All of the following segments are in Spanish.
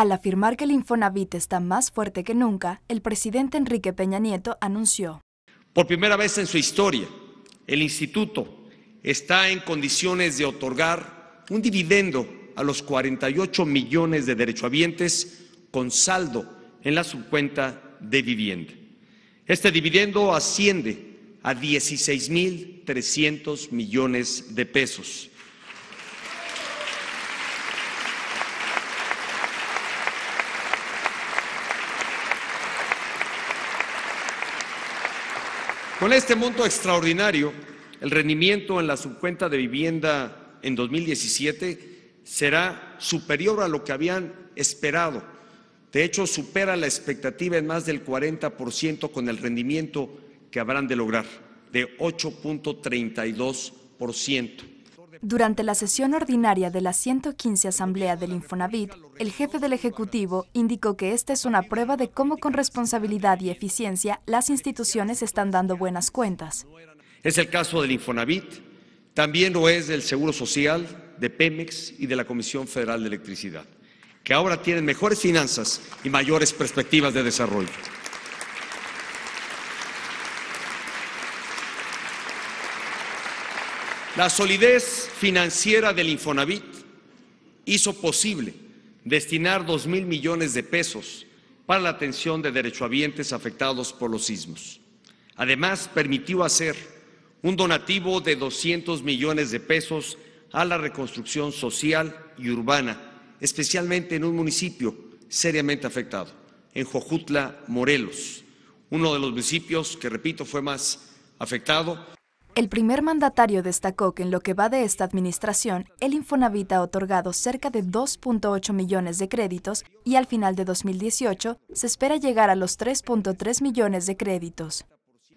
Al afirmar que el Infonavit está más fuerte que nunca, el presidente Enrique Peña Nieto anunció. Por primera vez en su historia, el instituto está en condiciones de otorgar un dividendo a los 48 millones de derechohabientes con saldo en la subcuenta de vivienda. Este dividendo asciende a 16.300 millones de pesos. Con este monto extraordinario, el rendimiento en la subcuenta de vivienda en 2017 será superior a lo que habían esperado. De hecho, supera la expectativa en más del 40% con el rendimiento que habrán de lograr, de 8.32%. Durante la sesión ordinaria de la 115 Asamblea del Infonavit, el jefe del Ejecutivo indicó que esta es una prueba de cómo con responsabilidad y eficiencia las instituciones están dando buenas cuentas. Es el caso del Infonavit, también lo es del Seguro Social, de Pemex y de la Comisión Federal de Electricidad, que ahora tienen mejores finanzas y mayores perspectivas de desarrollo. La solidez financiera del Infonavit hizo posible destinar dos mil millones de pesos para la atención de derechohabientes afectados por los sismos. Además, permitió hacer un donativo de 200 millones de pesos a la reconstrucción social y urbana, especialmente en un municipio seriamente afectado, en Jojutla, Morelos, uno de los municipios que, repito, fue más afectado. El primer mandatario destacó que en lo que va de esta administración, el Infonavit ha otorgado cerca de 2.8 millones de créditos y al final de 2018 se espera llegar a los 3.3 millones de créditos.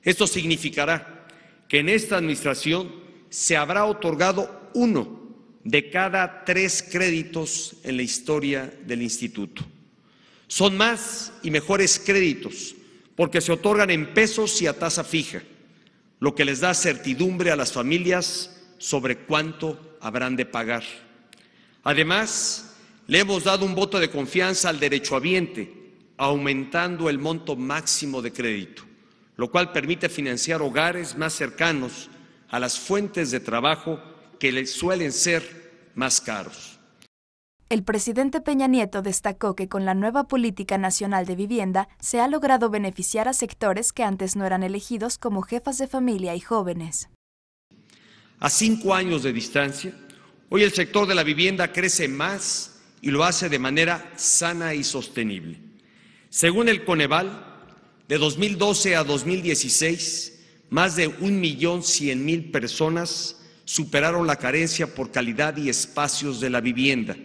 Esto significará que en esta administración se habrá otorgado uno de cada tres créditos en la historia del instituto. Son más y mejores créditos porque se otorgan en pesos y a tasa fija lo que les da certidumbre a las familias sobre cuánto habrán de pagar. Además, le hemos dado un voto de confianza al derechohabiente, aumentando el monto máximo de crédito, lo cual permite financiar hogares más cercanos a las fuentes de trabajo que les suelen ser más caros. El presidente Peña Nieto destacó que con la nueva política nacional de vivienda se ha logrado beneficiar a sectores que antes no eran elegidos como jefas de familia y jóvenes. A cinco años de distancia, hoy el sector de la vivienda crece más y lo hace de manera sana y sostenible. Según el Coneval, de 2012 a 2016, más de 1.100.000 personas superaron la carencia por calidad y espacios de la vivienda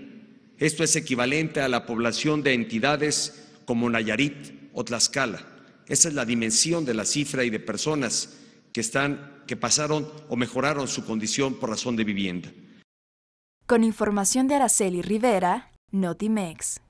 esto es equivalente a la población de entidades como Nayarit o Tlaxcala. Esa es la dimensión de la cifra y de personas que están que pasaron o mejoraron su condición por razón de vivienda. Con información de Araceli Rivera, Notimex.